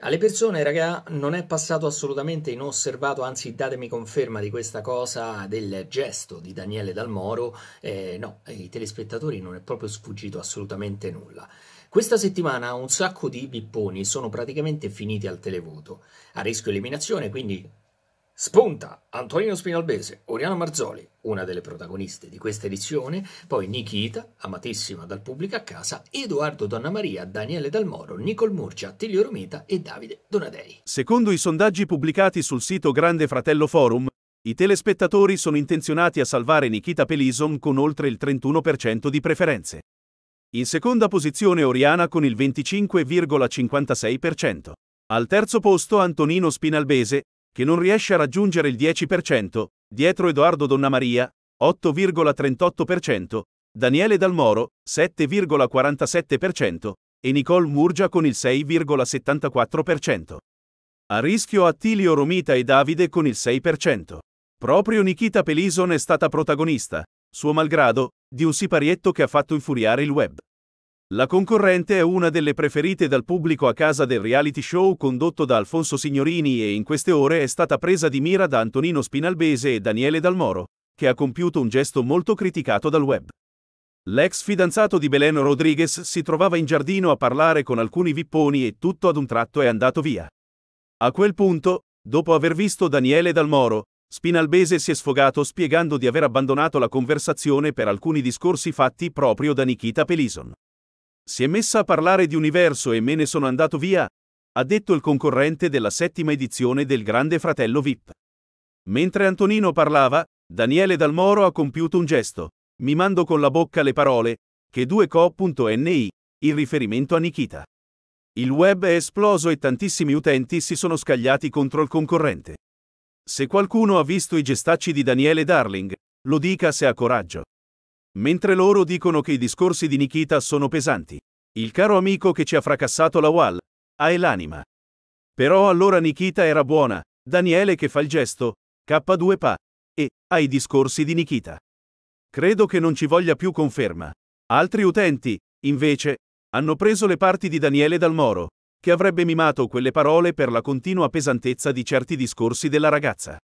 Alle persone, raga, non è passato assolutamente inosservato, anzi datemi conferma di questa cosa, del gesto di Daniele Dalmoro, eh, no, ai eh, telespettatori non è proprio sfuggito assolutamente nulla. Questa settimana un sacco di bipponi sono praticamente finiti al televoto, a rischio eliminazione, quindi Spunta Antonino Spinalbese, Oriana Marzoli, una delle protagoniste di questa edizione, poi Nikita, amatissima dal pubblico a casa, Edoardo Donna Maria, Daniele Dalmoro, Nicol Murcia, Tiglio Romita e Davide Donadei. Secondo i sondaggi pubblicati sul sito Grande Fratello Forum, i telespettatori sono intenzionati a salvare Nikita Pelison con oltre il 31% di preferenze. In seconda posizione Oriana con il 25,56%. Al terzo posto Antonino Spinalbese, che non riesce a raggiungere il 10%, dietro Edoardo Donna Maria, 8,38%, Daniele Dalmoro, 7,47% e Nicole Murgia con il 6,74%. A rischio Attilio Romita e Davide con il 6%. Proprio Nikita Pelison è stata protagonista, suo malgrado, di un siparietto che ha fatto infuriare il web. La concorrente è una delle preferite dal pubblico a casa del reality show condotto da Alfonso Signorini e in queste ore è stata presa di mira da Antonino Spinalbese e Daniele Dalmoro, che ha compiuto un gesto molto criticato dal web. L'ex fidanzato di Belen Rodriguez si trovava in giardino a parlare con alcuni vipponi e tutto ad un tratto è andato via. A quel punto, dopo aver visto Daniele Dalmoro, Spinalbese si è sfogato spiegando di aver abbandonato la conversazione per alcuni discorsi fatti proprio da Nikita Pelison. Si è messa a parlare di universo e me ne sono andato via, ha detto il concorrente della settima edizione del Grande Fratello VIP. Mentre Antonino parlava, Daniele Dalmoro ha compiuto un gesto. Mi mando con la bocca le parole, che 2co.ni, in riferimento a Nikita. Il web è esploso e tantissimi utenti si sono scagliati contro il concorrente. Se qualcuno ha visto i gestacci di Daniele Darling, lo dica se ha coraggio. Mentre loro dicono che i discorsi di Nikita sono pesanti, il caro amico che ci ha fracassato la Wall ha l'anima. Però allora Nikita era buona, Daniele che fa il gesto, K2 pa, e ai discorsi di Nikita. Credo che non ci voglia più conferma. Altri utenti, invece, hanno preso le parti di Daniele Dal Moro, che avrebbe mimato quelle parole per la continua pesantezza di certi discorsi della ragazza.